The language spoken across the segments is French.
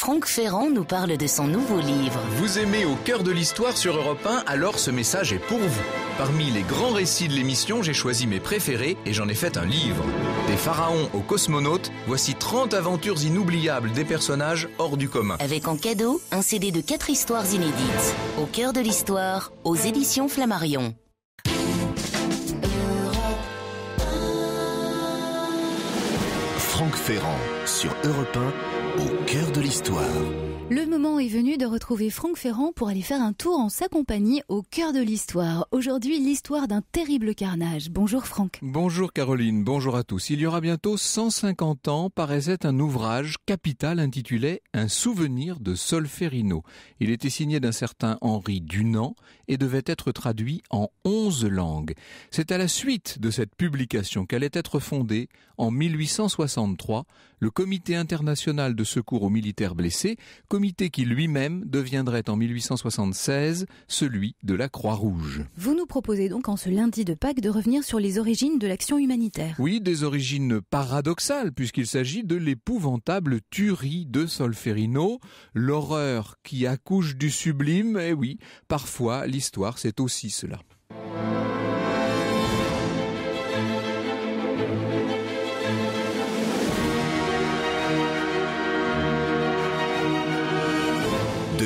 Franck Ferrand nous parle de son nouveau livre. Vous aimez au cœur de l'histoire sur Europe 1, alors ce message est pour vous. Parmi les grands récits de l'émission, j'ai choisi mes préférés et j'en ai fait un livre. Des pharaons aux cosmonautes, voici 30 aventures inoubliables des personnages hors du commun. Avec en cadeau un CD de 4 histoires inédites. Au cœur de l'histoire, aux éditions Flammarion. Franck Ferrand sur Europe 1 au cœur de l'histoire. Le moment est venu de retrouver Franck Ferrand pour aller faire un tour en sa compagnie au cœur de l'histoire. Aujourd'hui, l'histoire d'un terrible carnage. Bonjour Franck. Bonjour Caroline, bonjour à tous. Il y aura bientôt 150 ans paraissait un ouvrage capital intitulé Un souvenir de Solferino. Il était signé d'un certain Henri Dunant et devait être traduit en 11 langues. C'est à la suite de cette publication qu'allait être fondée en 1863 le Comité international de secours aux militaires blessés, comité qui lui-même deviendrait en 1876 celui de la Croix-Rouge. Vous nous proposez donc en ce lundi de Pâques de revenir sur les origines de l'action humanitaire. Oui, des origines paradoxales puisqu'il s'agit de l'épouvantable tuerie de Solferino, l'horreur qui accouche du sublime, et eh oui, parfois l'histoire c'est aussi cela.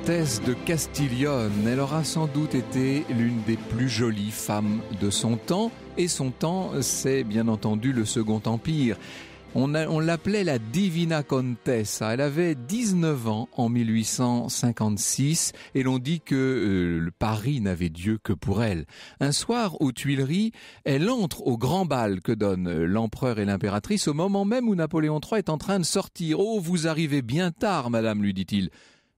comtesse de Castiglione. Elle aura sans doute été l'une des plus jolies femmes de son temps, et son temps, c'est bien entendu le Second Empire. On, l'appelait la Divina Contessa. Elle avait 19 ans en 1856 et l'on dit que euh, Paris n'avait Dieu que pour elle. Un soir aux Tuileries, elle entre au grand bal que donnent euh, l'empereur et l'impératrice au moment même où Napoléon III est en train de sortir. Oh, vous arrivez bien tard, madame, lui dit-il.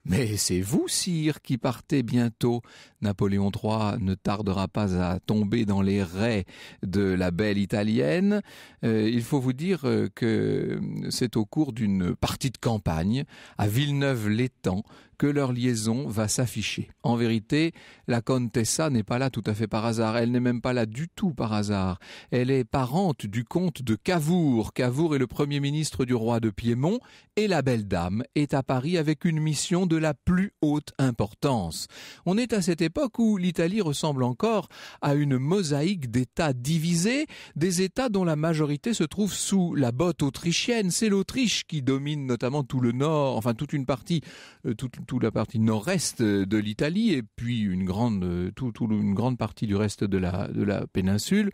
Mais c'est vous, sire, qui partez bientôt. Napoléon III ne tardera pas à tomber dans les raies de la belle italienne. Euh, il faut vous dire euh, que c'est au cours d'une partie de campagne à Villeneuve-l'Étang que leur liaison va s'afficher. En vérité, la Contessa n'est pas là tout à fait par hasard. Elle n'est même pas là du tout par hasard. Elle est parente du comte de Cavour. Cavour est le premier ministre du roi de Piémont et la belle dame est à Paris avec une mission de la plus haute importance. On est à cette époque où l'Italie ressemble encore à une mosaïque d'États divisés, des États dont la majorité se trouve sous la botte autrichienne. C'est l'Autriche qui domine notamment tout le nord, enfin toute une partie, euh, toute, la partie nord-est de l'Italie et puis une grande, euh, une grande partie du reste de la péninsule.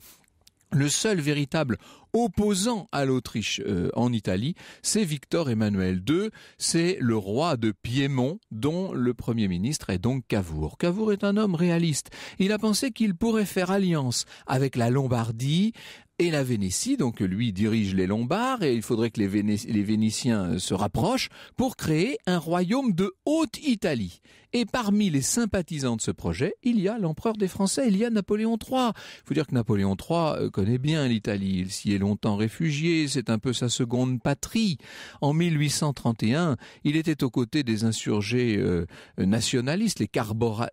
Le seul véritable opposant à l'Autriche euh, en Italie, c'est Victor Emmanuel II, c'est le roi de Piémont dont le Premier ministre est donc Cavour. Cavour est un homme réaliste. Il a pensé qu'il pourrait faire alliance avec la Lombardie, et la Vénétie. Donc lui dirige les Lombards et il faudrait que les, Vénitiens euh, se rapprochent pour créer un royaume de haute Italie. Et parmi les sympathisants de ce projet, il y a l'empereur des Français, il y a Napoléon III. Il faut dire que Napoléon III euh, connaît bien l'Italie, il s'y est longtemps réfugié, c'est un peu sa seconde patrie. En 1831, il était aux côtés des insurgés euh, nationalistes, les,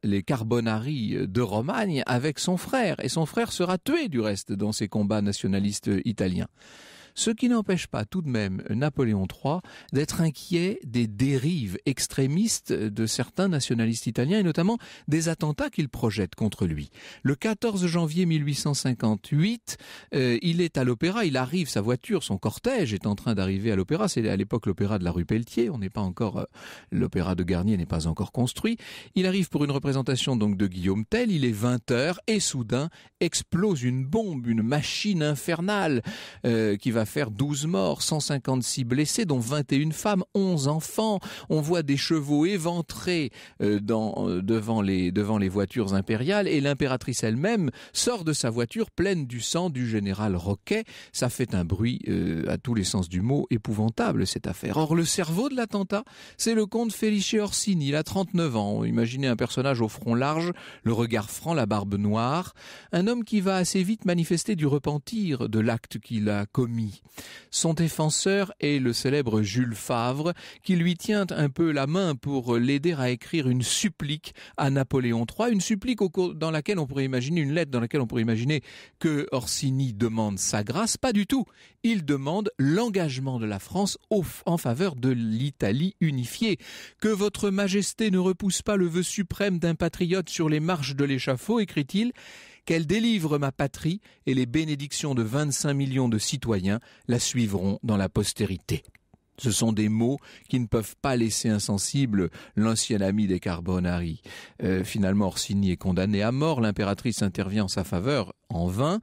les Carbonari de Romagne, avec son frère. Et son frère sera tué du reste dans ces combats nationaliste italien ce qui n'empêche pas tout de même Napoléon III d'être inquiet des dérives extrémistes de certains nationalistes italiens et notamment des attentats qu'il projette contre lui. Le 14 janvier 1858, euh, il est à l'opéra, il arrive, sa voiture, son cortège est en train d'arriver à l'opéra, c'est à l'époque l'opéra de la rue Pelletier, on n'est pas encore, euh, l'opéra de Garnier n'est pas encore construit. Il arrive pour une représentation donc de Guillaume Tell, il est 20 heures et soudain explose une bombe, une machine infernale euh, qui va faire 12 morts, 156 blessés, dont 21 femmes, 11 enfants. On voit des chevaux éventrés euh, euh, devant, les, voitures impériales et l'impératrice elle-même sort de sa voiture pleine du sang du général Roquet. Ça fait un bruit euh, à tous les sens du mot épouvantable cette affaire. Or le cerveau de l'attentat, c'est le comte Felice Orsini. Il a 39 ans. Imaginez un personnage au front large, le regard franc, la barbe noire, un homme qui va assez vite manifester du repentir de l'acte qu'il a commis. Son défenseur est le célèbre Jules Favre, qui lui tient un peu la main pour l'aider à écrire une supplique à Napoléon III, une supplique dans laquelle on pourrait imaginer une lettre dans laquelle on pourrait imaginer que Orsini demande sa grâce, pas du tout. Il demande l'engagement de la France en faveur de l'Italie unifiée. Que votre majesté ne repousse pas le vœu suprême d'un patriote sur les marches de l'échafaud, écrit-il, qu'elle délivre ma patrie et les bénédictions de 25 millions de citoyens la suivront dans la postérité. Ce sont des mots qui ne peuvent pas laisser insensible l'ancien ami des Carbonari. Euh, finalement, Orsini est condamné à mort. L'impératrice intervient en sa faveur en vain.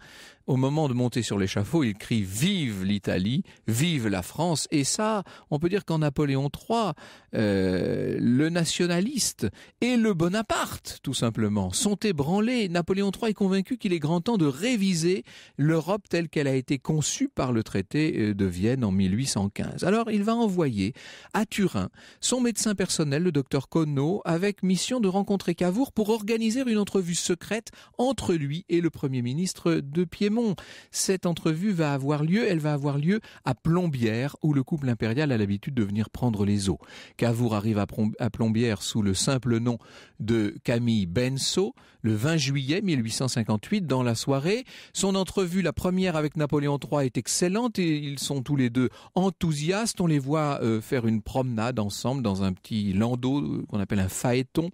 Au moment de monter sur l'échafaud, il crie Vive l'Italie, vive la France. Et ça, on peut dire qu'en Napoléon III, euh, le nationaliste et le Bonaparte, tout simplement, sont ébranlés. Napoléon III est convaincu qu'il est grand temps de réviser l'Europe telle qu'elle a été conçue par le traité euh, de Vienne en 1815. Alors il va envoyer à Turin son médecin personnel, le docteur Conneau, avec mission de rencontrer Cavour pour organiser une entrevue secrète entre lui et le Premier ministre ministre de Piémont. Cette entrevue va avoir lieu, elle va avoir lieu à Plombières, où le couple impérial a l'habitude de venir prendre les eaux. Cavour arrive à Plombières sous le simple nom de Camille Benso le 20 juillet 1858 dans la soirée. Son entrevue, la première avec Napoléon III, est excellente et ils sont tous les deux enthousiastes. On les voit euh, faire une promenade ensemble dans un petit landau euh, qu'on appelle un phaéton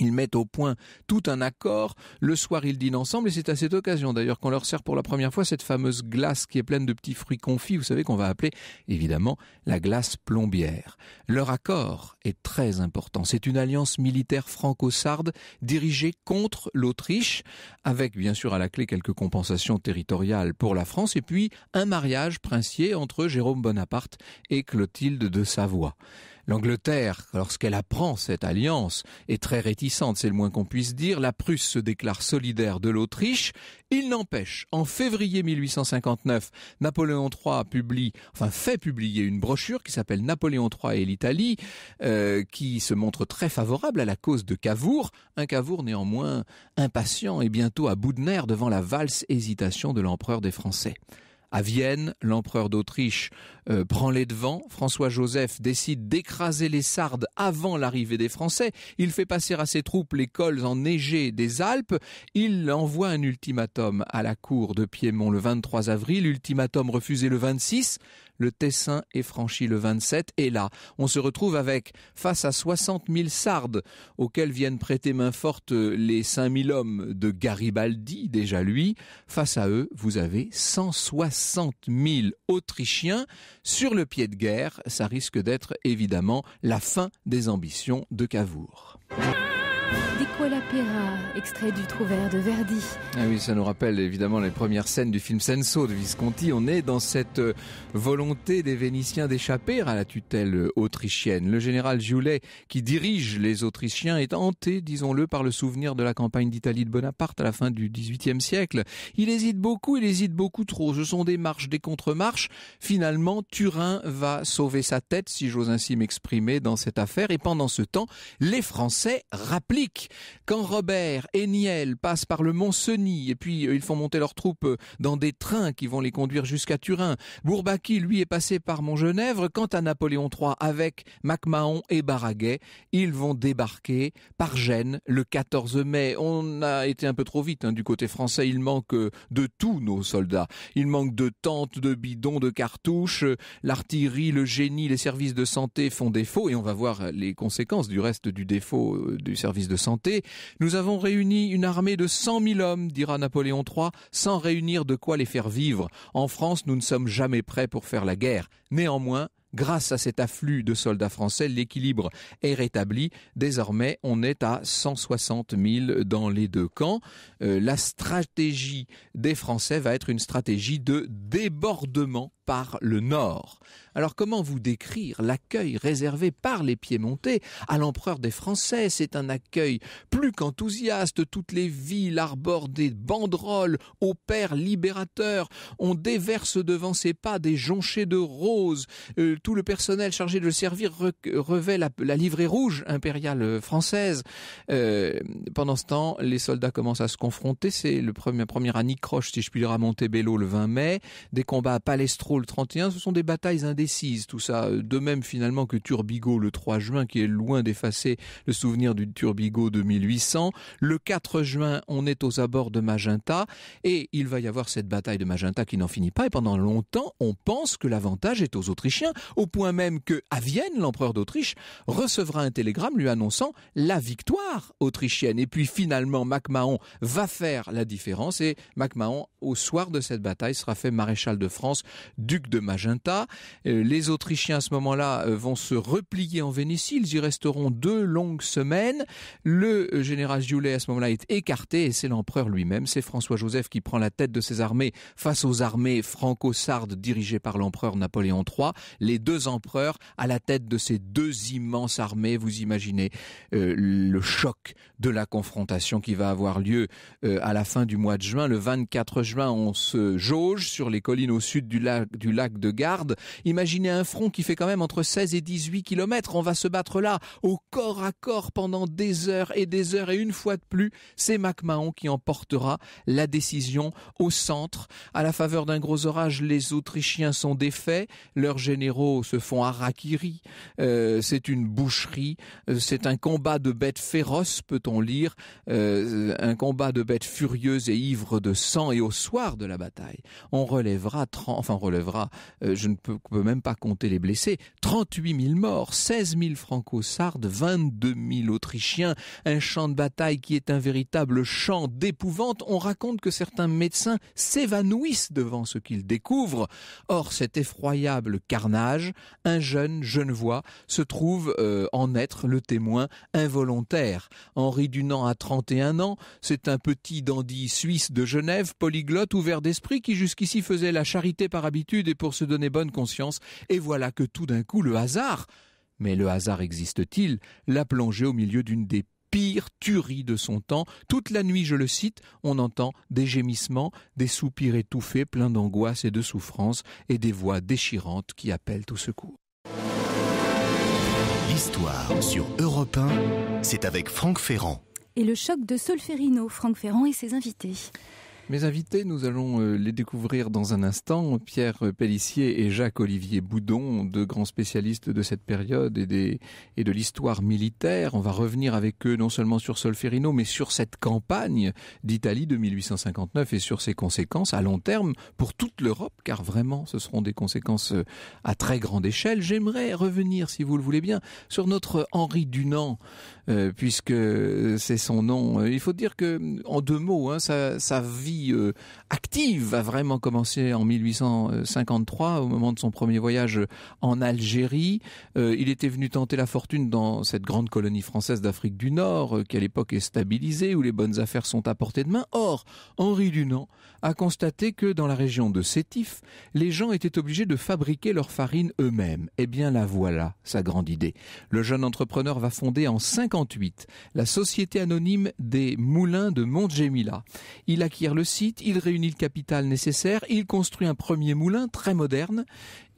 ils mettent au point tout un accord. Le soir, ils dînent ensemble et c'est à cette occasion d'ailleurs qu'on leur sert pour la première fois cette fameuse glace qui est pleine de petits fruits confits, vous savez qu'on va appeler évidemment la glace plombière. Leur accord est très important. C'est une alliance militaire franco-sarde dirigée contre l'Autriche avec bien sûr à la clé quelques compensations territoriales pour la France et puis un mariage princier entre Jérôme Bonaparte et Clotilde de Savoie. L'Angleterre, lorsqu'elle apprend cette alliance, est très réticente, c'est le moins qu'on puisse dire. La Prusse se déclare solidaire de l'Autriche. Il n'empêche, en février 1859, Napoléon III publie, enfin fait publier une brochure qui s'appelle Napoléon III et l'Italie, euh, qui se montre très favorable à la cause de Cavour. Un Cavour néanmoins impatient et bientôt à bout de nerfs devant la valse hésitation de l'empereur des Français à Vienne, l'empereur d'Autriche euh, prend les devants, François-Joseph décide d'écraser les Sardes avant l'arrivée des Français, il fait passer à ses troupes les cols enneigés des Alpes, il envoie un ultimatum à la cour de Piémont le 23 avril, ultimatum refusé le 26, le Tessin est franchi le 27 et là, on se retrouve avec face à 60 000 sardes auxquels viennent prêter main forte euh, les 5 000 hommes de Garibaldi, déjà lui. Face à eux, vous avez 160 000 Autrichiens sur le pied de guerre. Ça risque d'être évidemment la fin des ambitions de Cavour à Pera, extrait du vert de Verdi. Ah oui, ça nous rappelle évidemment les premières scènes du film Senso de Visconti. On est dans cette euh, volonté des Vénitiens d'échapper à la tutelle autrichienne. Le général Giulet, qui dirige les Autrichiens, est hanté, disons-le, par le souvenir de la campagne d'Italie de Bonaparte à la fin du XVIIIe siècle. Il hésite beaucoup, il hésite beaucoup trop. Ce sont des marches, des contremarches. Finalement, Turin va sauver sa tête, si j'ose ainsi m'exprimer, dans cette affaire. Et pendant ce temps, les Français rappliquent quand Robert et Niel passent par le Mont Cenis et puis euh, ils font monter leurs troupes euh, dans des trains qui vont les conduire jusqu'à Turin, Bourbaki lui est passé par Montgenèvre. Quant à Napoléon III avec MacMahon et Baraguet, ils vont débarquer par Gênes le 14 mai. On a été un peu trop vite hein, du côté français. Il manque euh, de tous nos soldats. Il manque de tentes, de bidons, de cartouches. L'artillerie, le génie, les services de santé font défaut et on va voir les conséquences du reste du défaut du service de santé. Nous avons réuni une armée de 100 000 hommes, dira Napoléon III, sans réunir de quoi les faire vivre. En France, nous ne sommes jamais prêts pour faire la guerre. Néanmoins, Grâce à cet afflux de soldats français, l'équilibre est rétabli. Désormais, on est à 160 000 dans les deux camps. Euh, la stratégie des Français va être une stratégie de débordement par le nord. Alors comment vous décrire l'accueil réservé par les Piémontais à l'empereur des Français C'est un accueil plus qu'enthousiaste. Toutes les villes arborent des banderoles au père libérateur. On déverse devant ses pas des jonchées de roses. Euh, tout le personnel chargé de le servir revêt la, livrée rouge impériale euh, française. Euh, pendant ce temps, les soldats commencent à se confronter. C'est le premier, premier à si je puis dire, à Montebello le 20 mai. Des combats à Palestro le 31, ce sont des batailles indécises, tout ça. Euh, de même finalement que Turbigo le 3 juin, qui est loin d'effacer le souvenir du Turbigo de 1800. Le 4 juin, on est aux abords de Magenta, et il va y avoir cette bataille de Magenta qui n'en finit pas, et pendant longtemps, on pense que l'avantage est aux Autrichiens, au point même que, à Vienne, l'empereur d'Autriche recevra un télégramme lui annonçant la victoire autrichienne. Et puis finalement, MacMahon va faire la différence, et MacMahon, au soir de cette bataille, sera fait maréchal de France duc de Magenta. Euh, les Autrichiens à ce moment-là euh, vont se replier en Vénétie. Ils y resteront deux longues semaines. Le euh, général Giulet à ce moment-là est écarté et c'est l'empereur lui-même. C'est François-Joseph qui prend la tête de ses armées face aux armées franco-sardes dirigées par l'empereur Napoléon III. Les deux empereurs à la tête de ces deux immenses armées. Vous imaginez le choc de la confrontation qui va avoir lieu à la fin du mois de juin. Le 24 juin, on se jauge sur les collines au sud du lac du lac de Garde. Imaginez un front qui fait quand même entre 16 et 18 kilomètres. On va se battre là, au corps à corps, pendant des heures et des heures. Et une fois de plus, c'est MacMahon qui emportera la décision au centre. À la faveur d'un gros orage, les Autrichiens sont défaits. Leurs généraux se font harakiri. Euh, c'est une boucherie. Euh, c'est un combat de bêtes féroces, peut-on lire. Euh, un combat de bêtes furieuses et ivres de sang. Et au soir de la bataille, on relèvera euh, je ne peux, même pas compter les blessés. 38 000 morts, 16 000 franco-sardes, 22 000 autrichiens, un champ de bataille qui est un véritable champ d'épouvante. On raconte que certains médecins s'évanouissent devant ce qu'ils découvrent. Or, cet effroyable carnage, un jeune genevois se trouve euh, en être le témoin involontaire. Henri Dunant a 31 ans, c'est un petit dandy suisse de Genève, polyglotte, ouvert d'esprit, qui jusqu'ici faisait la charité par habitude et pour se donner bonne conscience, et voilà que tout d'un coup le hasard, mais le hasard existe-t-il, l'a plongé au milieu d'une des pires tueries de son temps. Toute la nuit, je le cite, on entend des gémissements, des soupirs étouffés, pleins d'angoisse et de souffrance, et des voix déchirantes qui appellent au secours. L'histoire sur Europe 1, c'est avec Franck Ferrand. Et le choc de Solferino, Franck Ferrand et ses invités. Mes invités, nous allons euh, les découvrir dans un instant. Pierre Pellissier et Jacques-Olivier Boudon, deux grands spécialistes de cette période et, des, et de l'histoire militaire. On va revenir avec eux non seulement sur Solferino, mais sur cette campagne d'Italie de 1859 et sur ses conséquences à long terme pour toute l'Europe, car vraiment ce seront des conséquences euh, à très grande échelle. J'aimerais revenir, si vous le voulez bien, sur notre Henri Dunant, euh, puisque c'est son nom. Il faut dire que, en deux mots, hein, sa vie euh, active a vraiment commencé en 1853 au moment de son premier voyage en Algérie. Euh, il était venu tenter la fortune dans cette grande colonie française d'Afrique du Nord euh, qui à l'époque est stabilisée où les bonnes affaires sont à portée de main. Or, Henri Dunant a constaté que dans la région de Sétif, les gens étaient obligés de fabriquer leur farine eux-mêmes. Eh bien la voilà, sa grande idée. Le jeune entrepreneur va fonder en 58 la société anonyme des moulins de Montgémila. Il acquiert le site, il réunit le capital nécessaire, il construit un premier moulin très moderne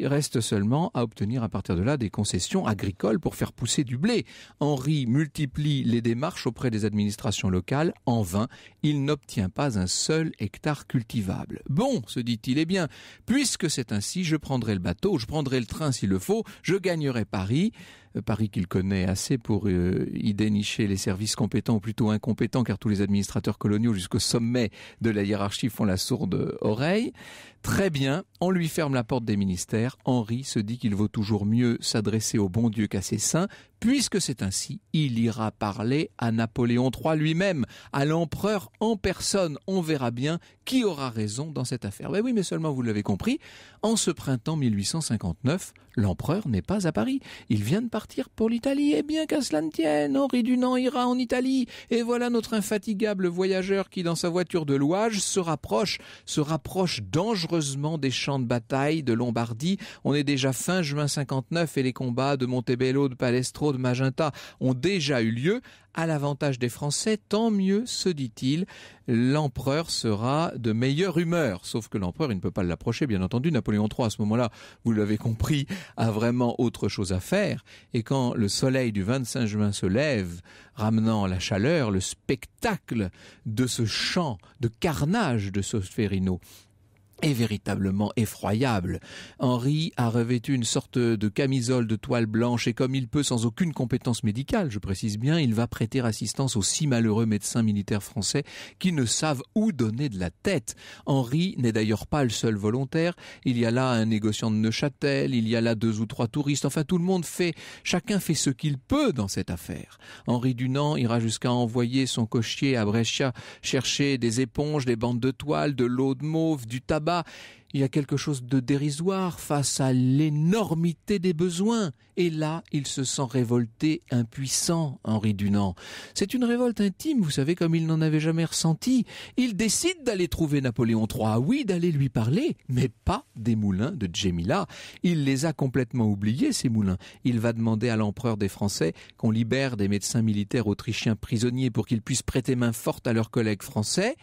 il reste seulement à obtenir à partir de là des concessions agricoles pour faire pousser du blé. Henri multiplie les démarches auprès des administrations locales. En vain, il n'obtient pas un seul hectare cultivable. Bon, se dit-il, eh bien, puisque c'est ainsi, je prendrai le bateau, je prendrai le train s'il le faut, je gagnerai Paris. Euh, Paris qu'il connaît assez pour euh, y dénicher les services compétents ou plutôt incompétents car tous les administrateurs coloniaux jusqu'au sommet de la hiérarchie font la sourde oreille. Très bien, on lui ferme la porte des ministères. Henri se dit qu'il vaut toujours mieux s'adresser au bon Dieu qu'à ses saints, Puisque c'est ainsi, il ira parler à Napoléon III lui-même, à l'empereur en personne. On verra bien qui aura raison dans cette affaire. Ben oui, mais seulement vous l'avez compris, en ce printemps 1859, l'empereur n'est pas à Paris. Il vient de partir pour l'Italie. Eh bien qu'à cela ne tienne, Henri Dunant ira en Italie. Et voilà notre infatigable voyageur qui, dans sa voiture de louage, se rapproche, se rapproche dangereusement des champs de bataille de Lombardie. On est déjà fin juin 59 et les combats de Montebello, de Palestro, de Magenta ont déjà eu lieu, à l'avantage des Français, tant mieux, se dit-il, l'empereur sera de meilleure humeur. Sauf que l'empereur, il ne peut pas l'approcher, bien entendu. Napoléon III, à ce moment-là, vous l'avez compris, a vraiment autre chose à faire. Et quand le soleil du 25 juin se lève, ramenant la chaleur, le spectacle de ce champ de carnage de Sosferino, est véritablement effroyable. Henri a revêtu une sorte de camisole de toile blanche et comme il peut sans aucune compétence médicale, je précise bien, il va prêter assistance aux six malheureux médecins militaires français qui ne savent où donner de la tête. Henri n'est d'ailleurs pas le seul volontaire, il y a là un négociant de Neuchâtel, il y a là deux ou trois touristes, enfin tout le monde fait, chacun fait ce qu'il peut dans cette affaire. Henri Dunant ira jusqu'à envoyer son cocher à Brescia chercher des éponges, des bandes de toile, de l'eau de mauve, du tabac, il y a quelque chose de dérisoire face à l'énormité des besoins. Et là, il se sent révolté, impuissant, Henri Dunant. C'est une révolte intime, vous savez, comme il n'en avait jamais ressenti. Il décide d'aller trouver Napoléon III, oui, d'aller lui parler, mais pas des moulins de Djemila. Il les a complètement oubliés, ces moulins. Il va demander à l'empereur des Français qu'on libère des médecins militaires autrichiens prisonniers pour qu'ils puissent prêter main forte à leurs collègues français.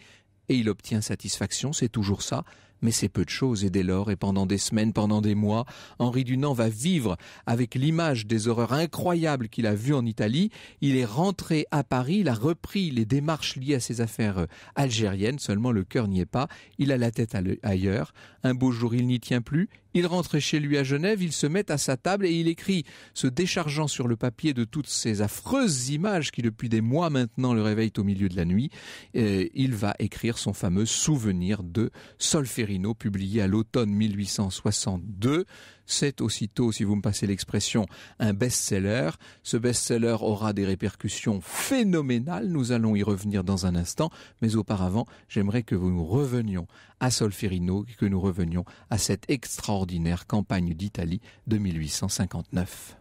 Et il obtient satisfaction, c'est toujours ça. Mais c'est peu de choses et dès lors et pendant des semaines, pendant des mois, Henri Dunant va vivre avec l'image des horreurs incroyables qu'il a vues en Italie. Il est rentré à Paris, il a repris les démarches liées à ses affaires euh, algériennes, seulement le cœur n'y est pas, il a la tête ailleurs. Un beau jour, il n'y tient plus, il rentre chez lui à Genève, il se met à sa table et il écrit, se déchargeant sur le papier de toutes ces affreuses images qui depuis des mois maintenant le réveillent au milieu de la nuit. il va écrire son fameux souvenir de Solferino publié à l'automne 1862 c'est aussitôt, si vous me passez l'expression, un best-seller. Ce best-seller aura des répercussions phénoménales, nous allons y revenir dans un instant, mais auparavant, j'aimerais que vous nous revenions à Solferino, que nous revenions à cette extraordinaire campagne d'Italie de 1859.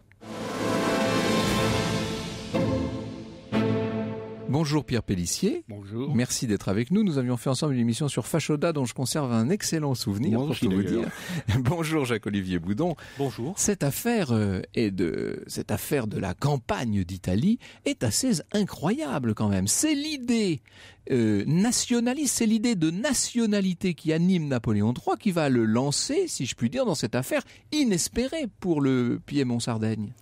Bonjour Pierre Pellissier. Bonjour. Merci d'être avec nous. Nous avions fait ensemble une émission sur Fachoda dont je conserve un excellent souvenir pour tout vous dire. Bonjour Jacques-Olivier Boudon. Bonjour. Cette affaire euh, de cette affaire de la campagne d'Italie est assez incroyable quand même. C'est l'idée euh, nationaliste, c'est l'idée de nationalité qui anime Napoléon III qui va le lancer, si je puis dire, dans cette affaire inespérée pour le Piémont-Sardaigne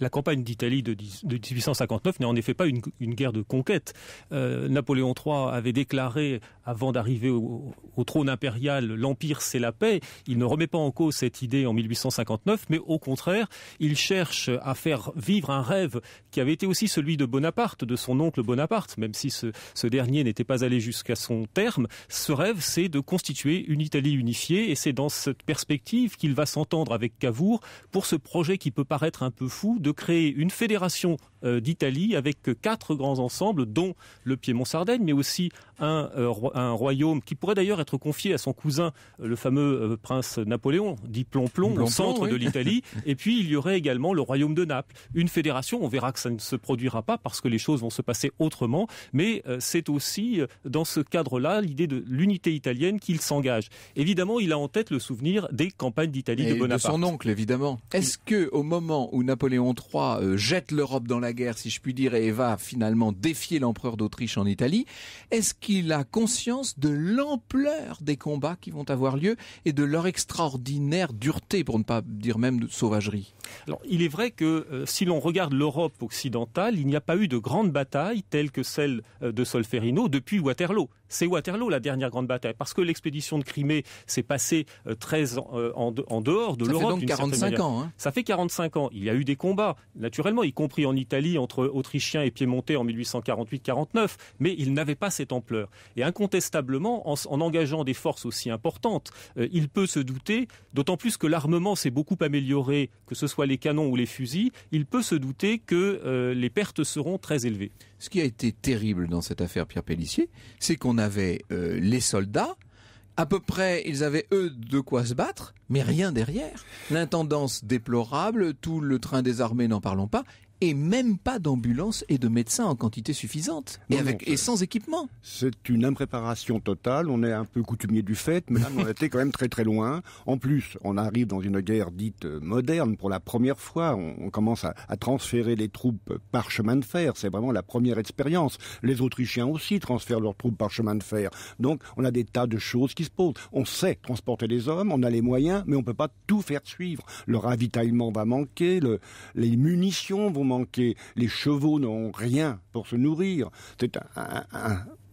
la campagne d'Italie de, 1859 n'est en effet pas une, guerre de conquête. Euh, Napoléon III avait déclaré, avant d'arriver au, trône impérial, l'Empire c'est la paix. Il ne remet pas en cause cette idée en 1859, mais au contraire, il cherche à faire vivre un rêve qui avait été aussi celui de Bonaparte, de son oncle Bonaparte, même si ce, dernier n'était pas allé jusqu'à son terme. Ce rêve, c'est de constituer une Italie unifiée, et c'est dans cette perspective qu'il va s'entendre avec Cavour pour ce projet qui peut paraître un peu fou de créer une fédération euh, d'Italie avec quatre grands ensembles, dont le Piémont-Sardaigne, mais aussi un, euh, un, royaume qui pourrait d'ailleurs être confié à son cousin, euh, le fameux prince Napoléon, dit Plomplon, au centre de l'Italie. Et puis il y aurait également le royaume de Naples. Une fédération, on verra que ça ne se produira pas parce que les choses vont se passer autrement, mais c'est aussi dans ce cadre-là l'idée de l'unité italienne qu'il s'engage. Évidemment, il a en tête le souvenir des campagnes d'Italie de Bonaparte. De son oncle, évidemment. Est-ce que au moment où Napoléon euh, jette l'Europe dans la guerre, si je puis dire, et va finalement défier l'empereur d'Autriche en Italie, est-ce qu'il a conscience de l'ampleur des combats qui vont avoir lieu et de leur extraordinaire dureté, pour ne pas dire même de sauvagerie il est vrai que euh, si l'on regarde l'Europe occidentale, il n'y a pas eu de grandes batailles telles que celle euh, de Solferino depuis Waterloo c'est Waterloo, la dernière grande bataille, parce que l'expédition de Crimée s'est passée euh, très euh, en, dehors de l'Europe. Ça fait donc 45 ans. Hein. Ça fait 45 ans. Il y a eu des combats, naturellement, y compris en Italie entre Autrichiens et Piémontais en 1848-49, mais ils n'avaient pas cette ampleur. Et incontestablement, en, engageant des forces aussi importantes, euh, il peut se douter, d'autant plus que l'armement s'est beaucoup amélioré, que ce soit les canons ou les fusils, il peut se douter que les pertes seront très élevées. Ce qui a été terrible dans cette affaire Pierre Pellissier, c'est qu'on avait euh, les soldats. À peu près, ils avaient eux de quoi se battre, mais rien derrière. L'intendance déplorable, tout le train des armées, n'en parlons pas, et même pas d'ambulance et de médecins en quantité suffisante et, avec, et sans équipement. C'est une impréparation totale, on est un peu coutumier du fait, mais on était quand même très très loin. En plus, on arrive dans une guerre dite euh, moderne pour la première fois, on, commence à, transférer les troupes par chemin de fer, c'est vraiment la première expérience. Les Autrichiens aussi transfèrent leurs troupes par chemin de fer. Donc on a des tas de choses qui se posent. On sait transporter les hommes, on a les moyens, mais on peut pas tout faire suivre. Le ravitaillement va manquer, le, les munitions vont manquer, les chevaux n'ont rien pour se nourrir. C'est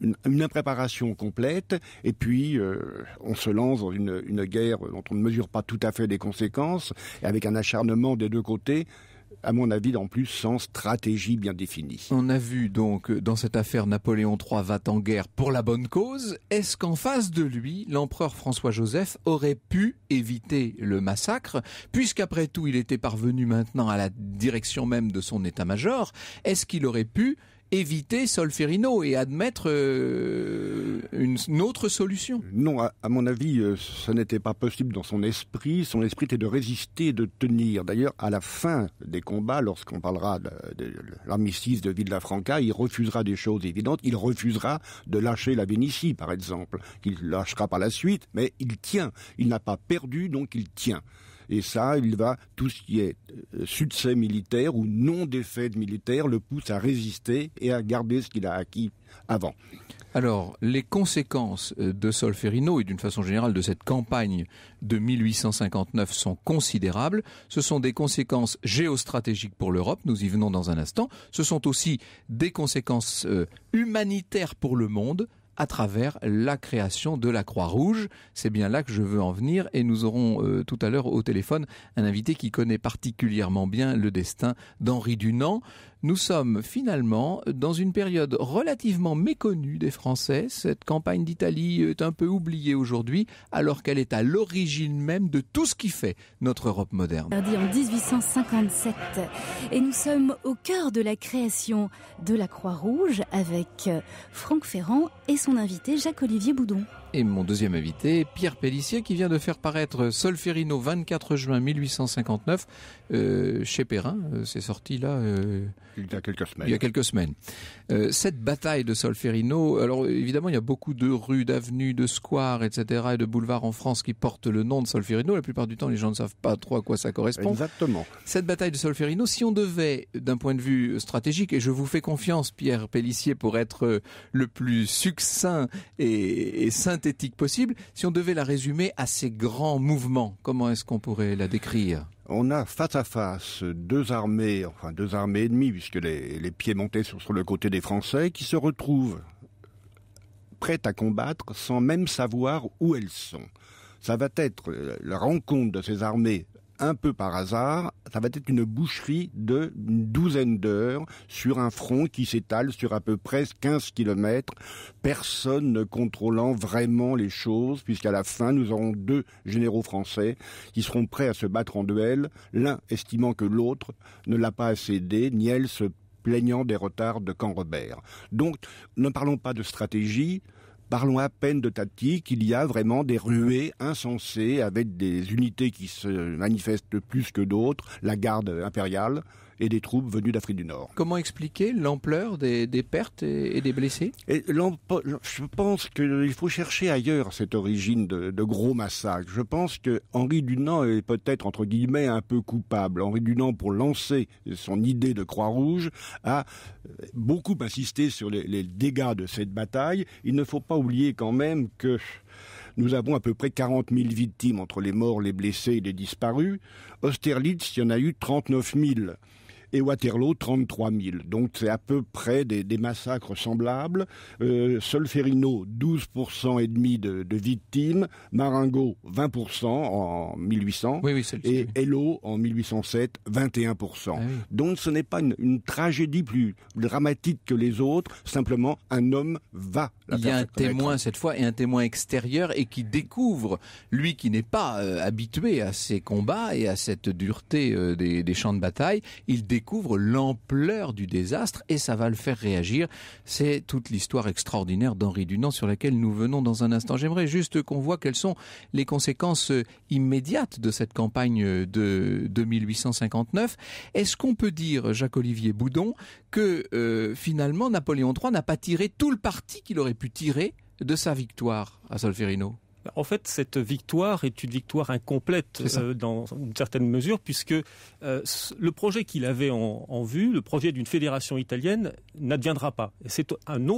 une, impréparation complète, et puis euh, on se lance dans une, guerre dont on ne mesure pas tout à fait les conséquences, et avec un acharnement des deux côtés à mon avis, en plus, sans stratégie bien définie. On a vu donc euh, dans cette affaire Napoléon III va en guerre pour la bonne cause. Est-ce qu'en face de lui, l'empereur François-Joseph aurait pu éviter le massacre, puisqu'après tout, il était parvenu maintenant à la direction même de son état-major Est-ce qu'il aurait pu éviter Solferino et admettre euh, une, autre solution Non, à, mon avis, euh, ce n'était pas possible dans son esprit. Son esprit était de résister, de tenir. D'ailleurs, à la fin des combats, lorsqu'on parlera de, de l'armistice de Villafranca, il refusera des choses évidentes. Il refusera de lâcher la Vénitie, par exemple, qu'il lâchera par la suite, mais il tient. Il n'a pas perdu, donc il tient. Et ça, il va, tout ce qui est euh, succès militaire ou non défaite militaire le pousse à résister et à garder ce qu'il a acquis avant. Alors, les conséquences euh, de Solferino et d'une façon générale de cette campagne de 1859 sont considérables. Ce sont des conséquences géostratégiques pour l'Europe, nous y venons dans un instant. Ce sont aussi des conséquences euh, humanitaires pour le monde à travers la création de la Croix-Rouge. C'est bien là que je veux en venir et nous aurons euh, tout à l'heure au téléphone un invité qui connaît particulièrement bien le destin d'Henri Dunant nous sommes finalement dans une période relativement méconnue des Français. Cette campagne d'Italie est un peu oubliée aujourd'hui, alors qu'elle est à l'origine même de tout ce qui fait notre Europe moderne. En 1857, et nous sommes au cœur de la création de la Croix-Rouge avec Franck Ferrand et son invité Jacques-Olivier Boudon. Et mon deuxième invité, Pierre Pellissier, qui vient de faire paraître Solferino 24 juin 1859 euh, chez Perrin. Euh, c'est sorti là. Euh, il y a quelques semaines. Il cette bataille de Solferino. Alors évidemment, il y a beaucoup de rues, d'avenues, de squares, etc. et de boulevards en France qui portent le nom de Solferino. La plupart du temps, les gens ne savent pas trop à quoi ça correspond. Exactement. Cette bataille de Solferino, si on devait, d'un point de vue stratégique, et je vous fais confiance, Pierre Pellissier, pour être le plus succinct et, et synthétique possible, si on devait la résumer à ces grands mouvements, comment est-ce qu'on pourrait la décrire on a face à face deux armées, enfin deux armées ennemies, puisque les, pieds montés sont sur le côté des Français, qui se retrouvent prêtes à combattre sans même savoir où elles sont. Ça va être la rencontre de ces armées un peu par hasard, ça va être une boucherie de douzaine d'heures sur un front qui s'étale sur à peu près 15 kilomètres, personne ne contrôlant vraiment les choses, puisqu'à la fin, nous aurons deux généraux français qui seront prêts à se battre en duel, l'un estimant que l'autre ne l'a pas assez aidé, elle se plaignant des retards de Camp Robert. Donc, ne parlons pas de stratégie, Parlons à peine de tactique, il y a vraiment des ruées insensées avec des unités qui se manifestent plus que d'autres, la garde impériale, et des troupes venues d'Afrique du Nord. Comment expliquer l'ampleur des, pertes et, des blessés et Je pense qu'il faut chercher ailleurs cette origine de, gros massacres. Je pense que Henri Dunant est peut-être entre guillemets un peu coupable. Henri Dunant, pour lancer son idée de Croix-Rouge, a euh, beaucoup insisté sur les, les dégâts de cette bataille. Il ne faut pas oublier quand même que nous avons à peu près 40 000 victimes entre les morts, les blessés et les disparus. Austerlitz, il y en a eu 39 000 et Waterloo 33 000. Donc c'est à peu près des, massacres semblables. Euh, Solferino 12% et demi de, victimes, Marengo 20% en 1800 oui, oui, et Hello en 1807 21%. Ah Donc ce n'est pas une, tragédie plus dramatique que les autres. Simplement un homme va. La Il y a un témoin cette fois et un témoin extérieur et qui découvre lui qui n'est pas euh, habitué à ces combats et à cette dureté euh, des, des champs de bataille. Il découvre découvre l'ampleur du désastre et ça va le faire réagir. C'est toute l'histoire extraordinaire d'Henri Dunant sur laquelle nous venons dans un instant. J'aimerais juste qu'on voit quelles sont les conséquences immédiates de cette campagne de 1859. Est-ce qu'on peut dire, Jacques-Olivier Boudon, que euh, finalement Napoléon III n'a pas tiré tout le parti qu'il aurait pu tirer de sa victoire à Solferino en fait, cette victoire est une victoire incomplète euh, dans une certaine mesure, puisque euh, le projet qu'il avait en, vue, le projet d'une fédération italienne, n'adviendra pas. C'est une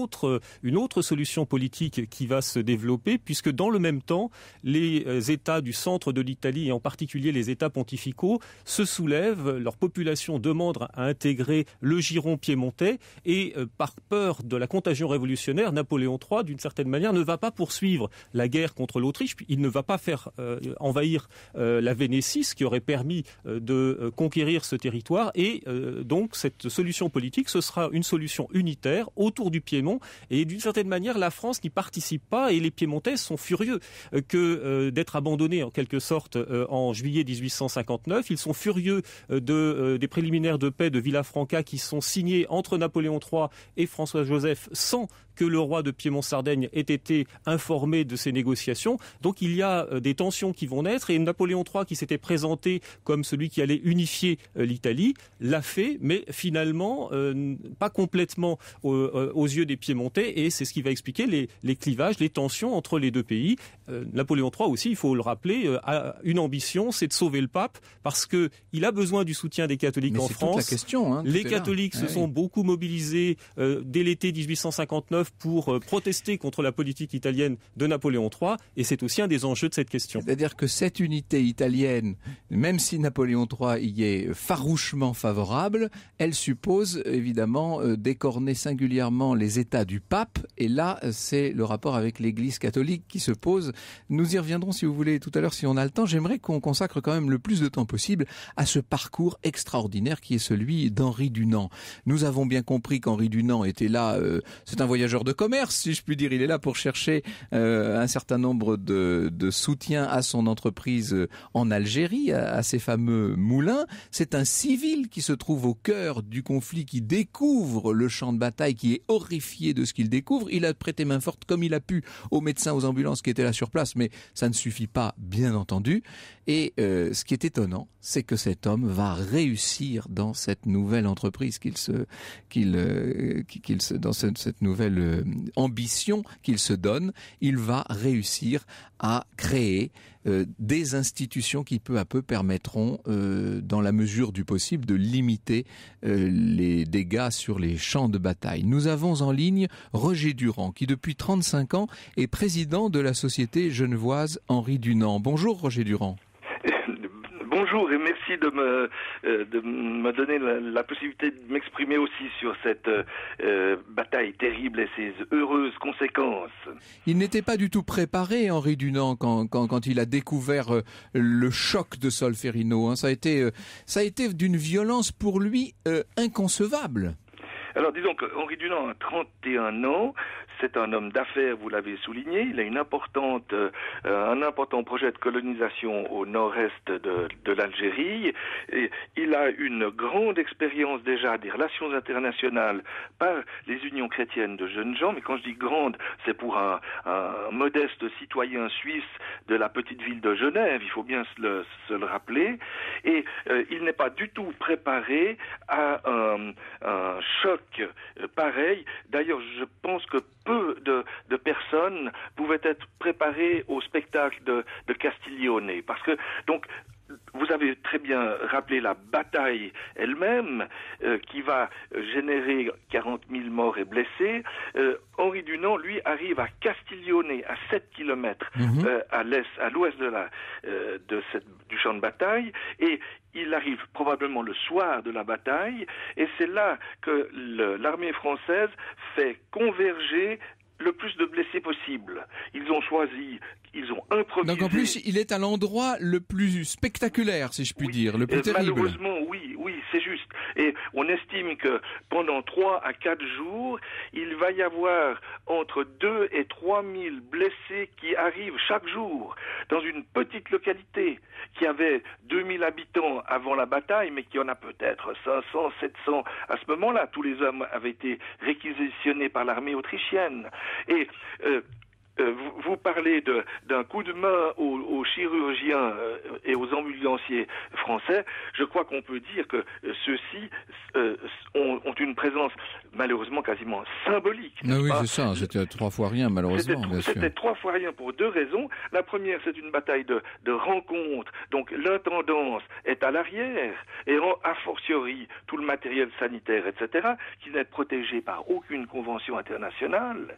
autre solution politique qui va se développer, puisque dans le même temps, les euh, États du centre de l'Italie, et en particulier les États pontificaux, se soulèvent, leur population demande à intégrer le giron piémontais, et par peur de la contagion révolutionnaire, Napoléon III, d'une certaine manière, ne va pas poursuivre la guerre contre l'Autriche. Il ne va pas faire euh, envahir euh, la Vénétie, ce qui aurait permis euh, de conquérir ce territoire. Et donc cette solution politique, ce sera une solution unitaire autour du Piémont. Et d'une certaine manière, la France n'y participe pas et les Piémontais sont furieux que d'être abandonnés en quelque sorte en juillet 1859. Ils sont furieux de, des préliminaires de paix de Villafranca qui sont signés entre Napoléon III et François-Joseph sans que le roi de Piémont-Sardaigne ait été informé de ces négociations. Donc il y a euh, des tensions qui vont naître et Napoléon III qui s'était présenté comme celui qui allait unifier euh, l'Italie l'a fait, mais finalement euh, pas complètement aux, yeux des Piémontais et c'est ce qui va expliquer les, clivages, les tensions entre les deux pays. Napoléon III aussi, il faut le rappeler, a une ambition, c'est de sauver le pape parce que il a besoin du soutien des catholiques en France. Toute la question, hein, les catholiques se ah sont beaucoup mobilisés dès l'été 1859 pour euh, protester contre la politique italienne de Napoléon III, et c'est aussi un des enjeux de cette question. C'est-à-dire que cette unité italienne, même si Napoléon III y est farouchement favorable, elle suppose évidemment euh, décorner singulièrement les États du pape, et là c'est le rapport avec l'Église catholique qui se pose. Nous y reviendrons si vous voulez tout à l'heure, si on a le temps. J'aimerais qu'on consacre quand même le plus de temps possible à ce parcours extraordinaire qui est celui d'Henri Dunant. Nous avons bien compris qu'Henri Dunant était là, euh, c'est un voyageur de commerce, si je puis dire. Il est là pour chercher euh, un certain nombre de, de soutiens à son entreprise euh, en Algérie, à, ses ces fameux moulins. C'est un civil qui se trouve au cœur du conflit, qui découvre le champ de bataille, qui est horrifié de ce qu'il découvre. Il a prêté main forte comme il a pu aux médecins, aux ambulances qui étaient là sur place, mais ça ne suffit pas, bien entendu. Et euh, ce qui est étonnant, c'est que cet homme va réussir dans cette nouvelle entreprise qu'il se, qu'il, qu'il se, dans cette nouvelle ambition qu'il se donne, il va réussir à créer euh, des institutions qui peu à peu permettront, euh, dans la mesure du possible, de limiter euh, les dégâts sur les champs de bataille. Nous avons en ligne Roger Durand, qui depuis 35 ans est président de la société genevoise Henri Dunant. Bonjour Roger Durand bonjour et merci de me, euh, de donner la, possibilité de m'exprimer aussi sur cette euh, euh, bataille terrible et ses heureuses conséquences. Il n'était pas du tout préparé, Henri Dunant, quand, il a découvert le choc de Solferino. Hein. Ça a été, ça a été d'une violence pour lui inconcevable. Alors disons Henri Dunant a 31 ans, c'est un homme d'affaires, vous l'avez souligné, il a une importante, euh, un important projet de colonisation au nord-est de, l'Algérie, et il a une grande expérience déjà des relations internationales par les unions chrétiennes de jeunes gens, mais quand je dis grande, c'est pour un, modeste citoyen suisse de la petite ville de Genève, il faut bien se le, rappeler, et euh, il n'est pas du tout préparé à un choc euh, pareil, D'ailleurs, je pense que peu de, personnes pouvaient être préparées au spectacle de, de Castiglione. Parce que, donc, vous avez très bien rappelé la bataille elle-même euh, qui va générer 40 000 morts et blessés. Euh, Henri Dunant, lui, arrive à Castiglione, à 7 km mhm. euh, à à l'ouest de la, du champ de bataille, et il arrive probablement le soir de la bataille, et c'est là que l'armée française fait converger le plus de blessés possible. Ils ont choisi ils ont un premier. Donc en plus, il est à l'endroit le plus spectaculaire, si je puis dire, le plus terrible. Malheureusement, oui, oui, c'est juste. Et on estime que pendant 3 à 4 jours, il va y avoir entre 2 et 3 000 blessés qui arrivent chaque jour dans une petite localité qui avait 2 000 habitants avant la bataille, mais qui en a peut-être 500, 700 à ce moment-là. Tous les hommes avaient été réquisitionnés par l'armée autrichienne. Et euh, euh, vous, parlez d'un coup de main aux, chirurgiens euh, et aux ambulanciers français. Je crois qu'on peut dire que ceux-ci euh, ont, une présence malheureusement quasiment symbolique. oui, c'est ça. C'était trois fois rien, malheureusement. C'était trois fois rien pour deux raisons. La première, c'est une bataille de, de rencontres. Donc l'intendance est à l'arrière et a fortiori tout le matériel sanitaire, etc., qui n'est protégé par aucune convention internationale.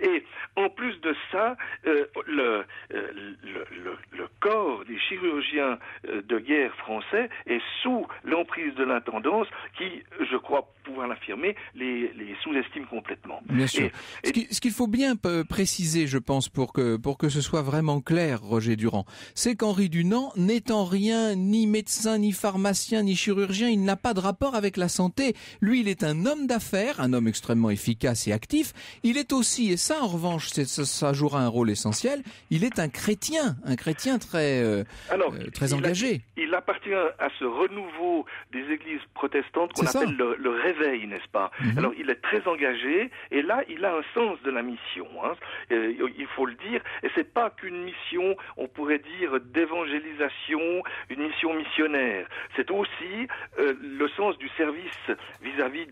Et en plus de ça, euh, euh, le, le, corps des chirurgiens euh, de guerre français est sous l'emprise de l'intendance qui, je crois pouvoir l'affirmer, les, sous-estime complètement. Bien sûr. Ce qu'il faut bien préciser, je pense, pour que, pour que ce soit vraiment clair, Roger Durand, c'est qu'Henri Dunant n'étant rien ni médecin, ni pharmacien, ni chirurgien, il n'a pas de rapport avec la santé. Lui, il est un homme d'affaires, un homme extrêmement efficace et actif. Il est aussi, et ça en revanche, c'est ça jouera un rôle essentiel. Il est un chrétien, un chrétien très, euh, Alors, euh, très engagé. Il, appartient à ce renouveau des églises protestantes qu'on appelle le, réveil, n'est-ce pas mhm. Alors, il est très engagé et là, il a un sens de la mission. Hein. Euh, il faut le dire. Et c'est pas qu'une mission, on pourrait dire, d'évangélisation, une mission missionnaire. C'est aussi le sens du service vis-à-vis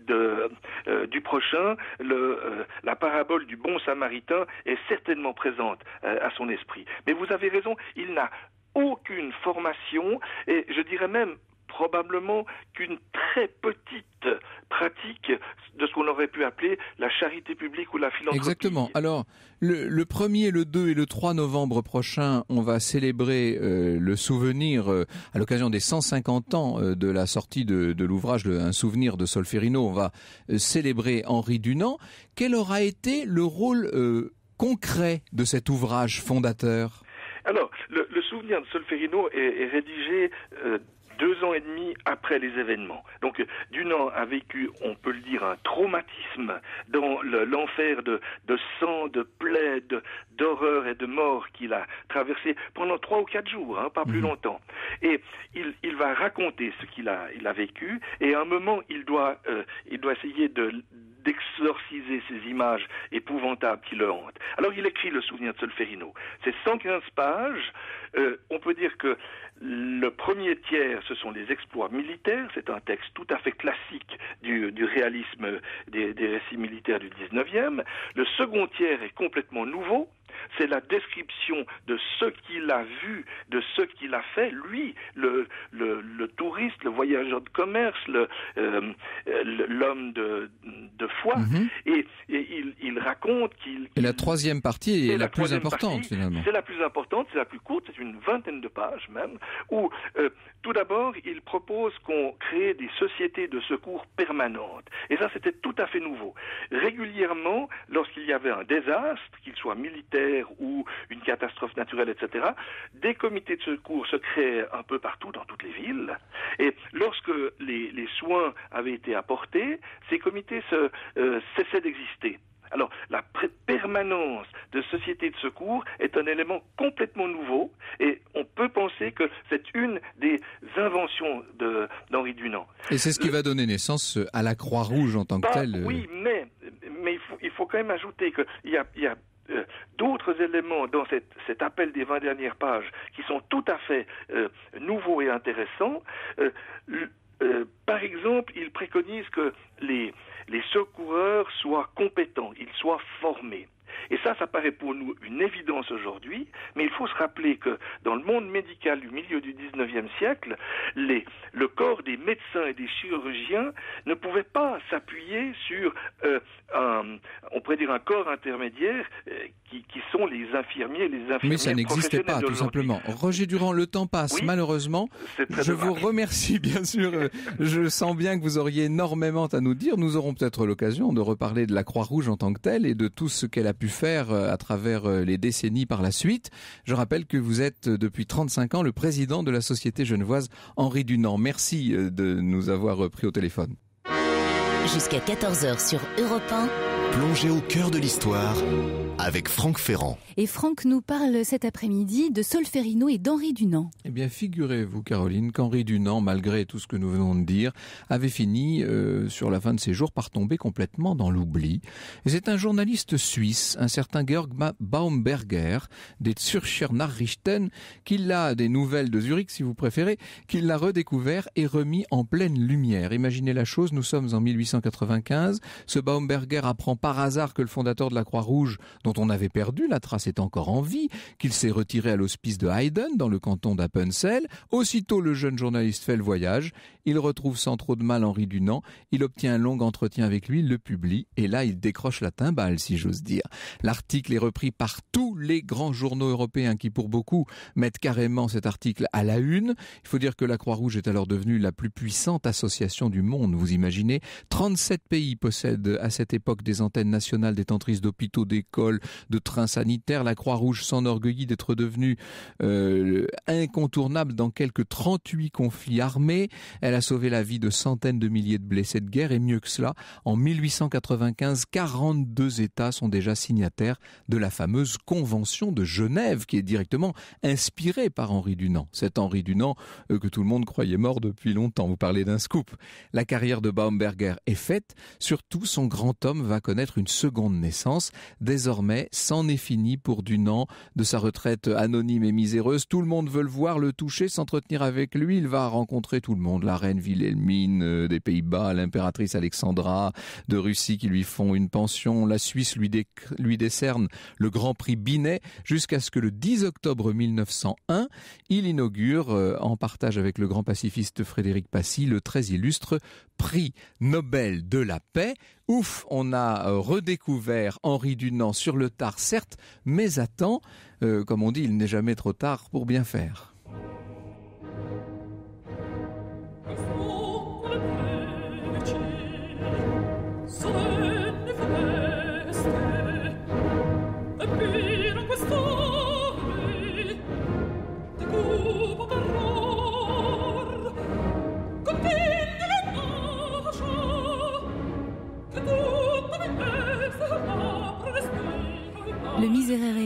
du prochain. Le, la parabole du bon samaritain est certainement présente euh, à son esprit. Mais vous avez raison, il n'a aucune formation et je dirais même probablement qu'une très petite pratique de ce qu'on aurait pu appeler la charité publique ou la philanthropie. Exactement. Alors, le, le 1er, le 2 et le 3 novembre prochain, on va célébrer euh, le souvenir euh, à l'occasion des 150 ans de la sortie de, de l'ouvrage Un souvenir de Solferino. On va célébrer Henri Dunant. Quel aura été le rôle concret de cet ouvrage fondateur Alors, le, souvenir de Solferino est, rédigé euh, deux ans et demi après les événements. Donc Dunant a vécu, on peut le dire, un traumatisme dans l'enfer de, sang, de plaies, d'horreur et de mort qu'il a traversé pendant trois ou quatre jours, hein, pas plus mhm. longtemps. Et il, va raconter ce qu'il a, il a vécu, et à un moment, il doit, euh, il doit essayer de d'exorciser ces images épouvantables qui le hantent. Alors il écrit le souvenir de Solferino. C'est 115 pages. Euh, on peut dire que le premier tiers, ce sont les exploits militaires. C'est un texte tout à fait classique du, réalisme des, des, récits militaires du 19e. Le second tiers est complètement nouveau c'est la description de ce qu'il a vu, de ce qu'il a fait, lui, le, touriste, le voyageur de commerce, euh, l'homme de, foi, mhm. et, il, raconte qu'il... la troisième partie est, la, plus importante, finalement. C'est la plus importante, c'est la plus courte, c'est une vingtaine de pages même, où euh, tout d'abord, il propose qu'on crée des sociétés de secours permanentes. Et ça, c'était tout à fait nouveau. Régulièrement, lorsqu'il y avait un désastre, qu'il soit militaire, ou une catastrophe naturelle, etc., des comités de secours se créent un peu partout dans toutes les villes. Et lorsque les, soins avaient été apportés, ces comités se, euh, cessaient d'exister. Alors, la permanence de sociétés de secours est un élément complètement nouveau et on peut penser que c'est une des inventions d'Henri Dunant. Et c'est ce qui va donner naissance euh, à la Croix-Rouge en tant que bah telle. Euh. Oui, mais, mais il, faut, quand même ajouter qu'il il y a euh, d'autres éléments dans cet appel des 20 dernières pages qui sont tout à fait euh, nouveaux et intéressants. Euh, par exemple, il préconise que les, les secoureurs soient compétents, ils soient formés. Et ça, ça paraît pour nous une évidence aujourd'hui, mais il faut se rappeler que dans le monde médical du milieu du 19e siècle, le corps des médecins et des chirurgiens ne pouvait pas s'appuyer sur euh, un, on pourrait dire un corps intermédiaire euh, qui, sont les infirmiers, les infirmières. Mais ça n'existait pas, tout simplement. Roger Durand, le temps passe, malheureusement. Je vous remercie, bien sûr. je sens bien que vous auriez énormément à nous dire. Nous aurons peut-être l'occasion de reparler de la Croix-Rouge en tant que telle et de tout ce qu'elle a pu faire euh, à travers euh, les décennies par la suite. Je rappelle que vous êtes euh, depuis 35 ans le président de la Société genevoise Henri Dunant. Merci de nous avoir pris au téléphone. Jusqu'à 14h sur Europe 1. Plongez au cœur de l'histoire avec Franck Ferrand. Et Franck nous parle cet après-midi de Solferino et d'Henri Dunant. Eh bien, figurez-vous, Caroline, qu'Henri Dunant, malgré tout ce que nous venons de dire, avait fini, euh, sur la fin de ses jours, par tomber complètement dans l'oubli. Et c'est un journaliste suisse, un certain Georg Baumberger, des Zürcher Nachrichten, qui l'a, des nouvelles de Zurich si vous préférez, qui l'a redécouvert et remis en pleine lumière. Imaginez la chose, nous sommes en 1895, ce Baumberger apprend par hasard que le fondateur de la Croix-Rouge dont on avait perdu la trace est encore en vie, qu'il s'est retiré à l'hospice de Haydn, dans le canton d'Appenzell. Aussitôt le jeune journaliste fait le voyage, il retrouve sans trop de mal Henri Dunant, il obtient un long entretien avec lui, le publie, et là il décroche la timbale, si j'ose dire. L'article est repris par tous les grands journaux européens qui pour beaucoup mettent carrément cet article à la une. Il faut dire que la Croix-Rouge est alors devenue la plus puissante association du monde, vous imaginez. 37 pays possèdent à cette époque des antennes nationales détentrices d'hôpitaux, d'écoles, de trains sanitaires. La Croix-Rouge s'enorgueillit d'être devenue euh, incontournable dans quelques 38 conflits armés. Elle a sauvé la vie de centaines de milliers de blessés de guerre et mieux que cela, en 1895, 42 États sont déjà signataires de la fameuse Convention de Genève qui est directement inspirée par Henri Dunant. Cet Henri Dunant euh, que tout le monde croyait mort depuis longtemps. Vous parlez d'un scoop. La carrière de Baumberger est faite, surtout son grand homme va connaître une seconde naissance, désormais mais c'en est fini pour Dunant de sa retraite anonyme et miséreuse. Tout le monde veut le voir, le toucher, s'entretenir avec lui. Il va rencontrer tout le monde, la reine Wilhelmine euh, des Pays-Bas, l'impératrice Alexandra de Russie qui lui font une pension. La Suisse lui, décerne le Grand Prix Binet jusqu'à ce que le 10 octobre 1901, il inaugure, euh, en partage avec le grand pacifiste Frédéric Passy, le très illustre prix Nobel de la paix. Ouf, on a euh, redécouvert Henri Dunant sur le tard, certes, mais à temps. Euh, comme on dit, il n'est jamais trop tard pour bien faire.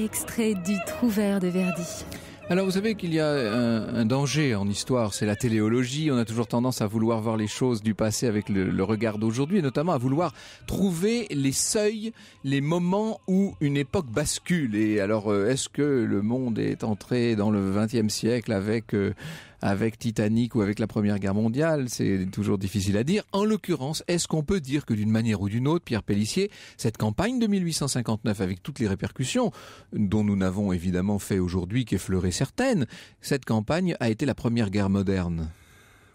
extrait du vert de Verdi. Alors vous savez qu'il y a un, danger en histoire, c'est la téléologie. On a toujours tendance à vouloir voir les choses du passé avec le, regard d'aujourd'hui, et notamment à vouloir trouver les seuils, les moments où une époque bascule. Et alors, euh, est-ce que le monde est entré dans le XXe siècle avec euh, avec Titanic ou avec la Première Guerre mondiale, c'est toujours difficile à dire. En l'occurrence, est-ce qu'on peut dire que d'une manière ou d'une autre, Pierre Pellissier, cette campagne de 1859, avec toutes les répercussions dont nous n'avons évidemment fait aujourd'hui qu'effleurer certaines, cette campagne a été la première guerre moderne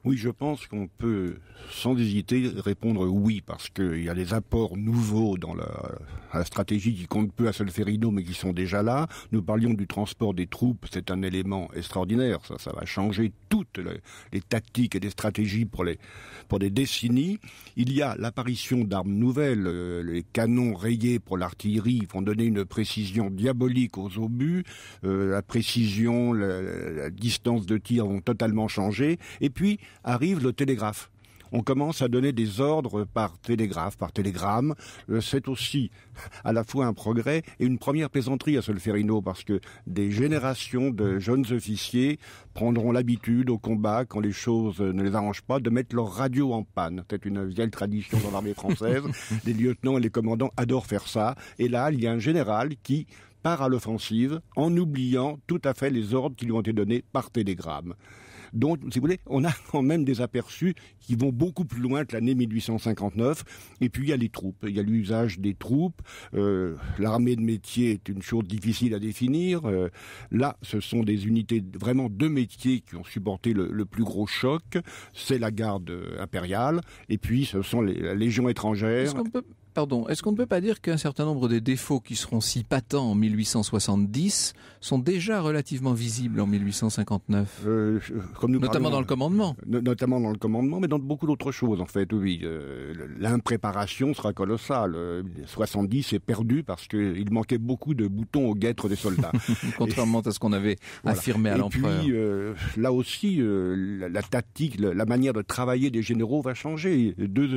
oui, je pense qu'on peut sans hésiter répondre oui, parce qu'il y a des apports nouveaux dans la, la stratégie qui compte peu à Solferino, mais qui sont déjà là. Nous parlions du transport des troupes, c'est un élément extraordinaire, ça, ça va changer toutes les, tactiques et les stratégies pour, les, pour des décennies. Il y a l'apparition d'armes nouvelles, euh, les canons rayés pour l'artillerie vont donner une précision diabolique aux obus, euh, la précision, la, la distance de tir vont totalement changer, et puis arrive le télégraphe. On commence à donner des ordres par télégraphe, par télégramme. Euh, c'est aussi à la fois un progrès et une première plaisanterie à Solferino, parce que des générations de jeunes officiers prendront l'habitude au combat, quand les choses ne les arrangent pas, de mettre leur radio en panne. C'est une vieille tradition dans l'armée française. les lieutenants et les commandants adorent faire ça. Et là, il y a un général qui part à l'offensive en oubliant tout à fait les ordres qui lui ont été donnés par télégramme. Donc, si vous voulez, on a quand même des aperçus qui vont beaucoup plus loin que l'année 1859. Et puis il y a les troupes, il y a l'usage des troupes. Euh, l'armée de métier est une chose difficile à définir. Euh, là, ce sont des unités vraiment de métier qui ont supporté le, plus gros choc. C'est la garde euh, impériale. Et puis ce sont les, la Légion étrangère. Pardon, est-ce qu'on ne peut pas dire qu'un certain nombre des défauts qui seront si patents en 1870 sont déjà relativement visibles en 1859 euh, comme nous Notamment dans le commandement. Notamment dans le commandement, mais dans beaucoup d'autres choses en fait, oui. Euh, l'impréparation sera colossale. 70 euh, est perdu parce qu'il manquait beaucoup de boutons aux guêtres des soldats. Contrairement à ce qu'on avait affirmé à l'empereur. Et puis, là aussi, la, tactique, la, manière de travailler des généraux va changer. Deux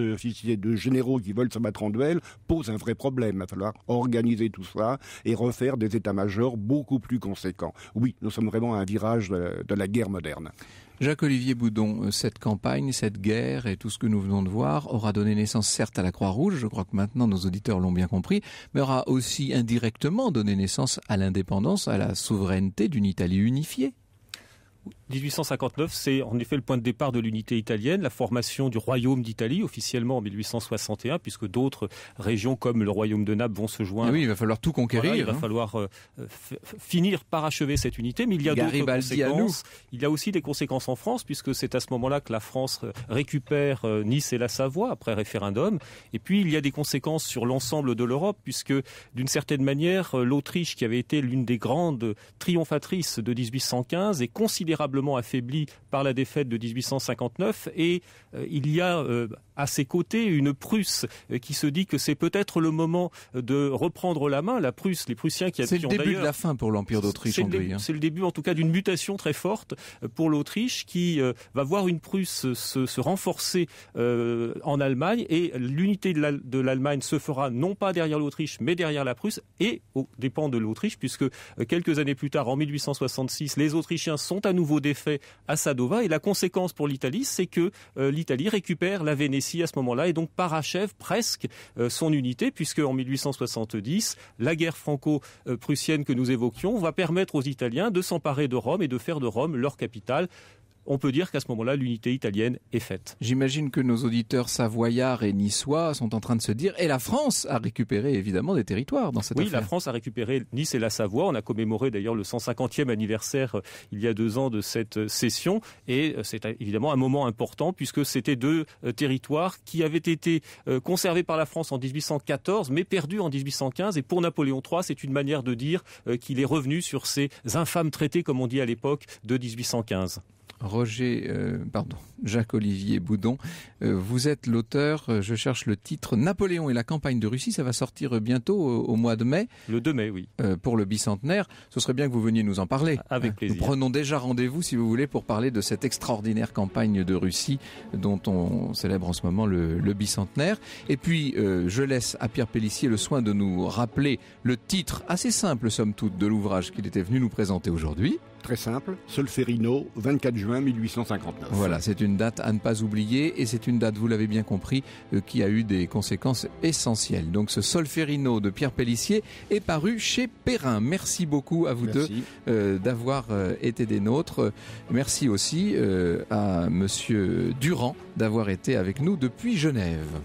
deux généraux qui veulent se battre en duel, pose un vrai problème. Il va falloir organiser tout ça et refaire des états-majors beaucoup plus conséquents. Oui, nous sommes vraiment à un virage de la guerre moderne. Jacques-Olivier Boudon, euh, cette campagne, cette guerre et tout ce que nous venons de voir aura donné naissance certes à la Croix-Rouge, je crois que maintenant nos auditeurs l'ont bien compris, mais aura aussi indirectement donné naissance à l'indépendance, à la souveraineté d'une Italie unifiée. 1859, c'est en effet le point de départ de l'unité italienne, la formation du royaume d'Italie officiellement en 1861, puisque d'autres régions comme le royaume de Naples vont se joindre. Ah oui, il va falloir tout conquérir. il va hein. falloir euh, finir par achever cette unité, mais il y a d'autres conséquences. Il y a aussi des conséquences en France, puisque c'est à ce moment-là que la France euh, récupère euh, Nice et la Savoie après référendum. Et puis il y a des conséquences sur l'ensemble de l'Europe, puisque d'une certaine manière, l'Autriche, qui avait été l'une des grandes triomphatrices de 1815, est considérée considérablement affaibli par la défaite de 1859 et euh, il y a euh, à ses côtés une Prusse euh, qui se dit que c'est peut-être le moment de reprendre la main. La Prusse, les Prussiens qui C'est le début de la fin pour l'Empire d'Autriche. C'est le, hein. c'est le, début en tout cas d'une mutation très forte euh, pour l'Autriche qui euh, va voir une Prusse se, renforcer en Allemagne et l'unité de l'Allemagne se fera non pas derrière l'Autriche mais derrière la Prusse et au dépend de l'Autriche puisque quelques années plus tard, en 1866, les Autrichiens sont à nouveau défaits à Sadova et la conséquence pour l'Italie, c'est que l'Italie récupère la Vénétie à ce moment-là et donc parachève presque euh, son unité puisque en 1870, la guerre franco-prussienne que nous évoquions va permettre aux Italiens de s'emparer de Rome et de faire de Rome leur capitale on peut dire qu'à ce moment-là, l'unité italienne est faite. J'imagine que nos auditeurs savoyards et niçois sont en train de se dire, et la France a récupéré évidemment des territoires dans cette oui, Oui, la France a récupéré Nice et la Savoie. On a commémoré d'ailleurs le 150e anniversaire euh, il y a deux ans de cette euh, session. et euh, c'est évidemment un moment important puisque c'était deux territoires qui avaient été conservés par la France en 1814, mais perdus en 1815. Et pour Napoléon III, c'est une manière de dire qu'il est revenu sur ces infâmes traités, comme on dit à l'époque, de 1815. Roger, euh, pardon, Jacques-Olivier Boudon. Euh, vous êtes l'auteur, euh, je cherche le titre, Napoléon et la campagne de Russie. Ça va sortir bientôt au, mois de mai. Le 2 mai, oui. pour le bicentenaire. Ce serait bien que vous veniez nous en parler. Ah, avec hein, plaisir. Nous prenons déjà rendez-vous, si vous voulez, pour parler de cette extraordinaire campagne de Russie dont on célèbre en ce moment le, le bicentenaire. Et puis, je laisse à Pierre Pellissier le soin de nous rappeler le titre assez simple, somme toute, de l'ouvrage qu'il était venu nous présenter aujourd'hui très simple, Solferino, 24 juin 1859. Voilà, c'est une date à ne pas oublier et c'est une date, vous l'avez bien compris, euh, qui a eu des conséquences essentielles. Donc ce Solferino de Pierre Pellissier est paru chez Perrin. Merci beaucoup à vous deux euh, d'avoir euh, été des nôtres. Merci aussi à monsieur Durand d'avoir été avec nous depuis Genève.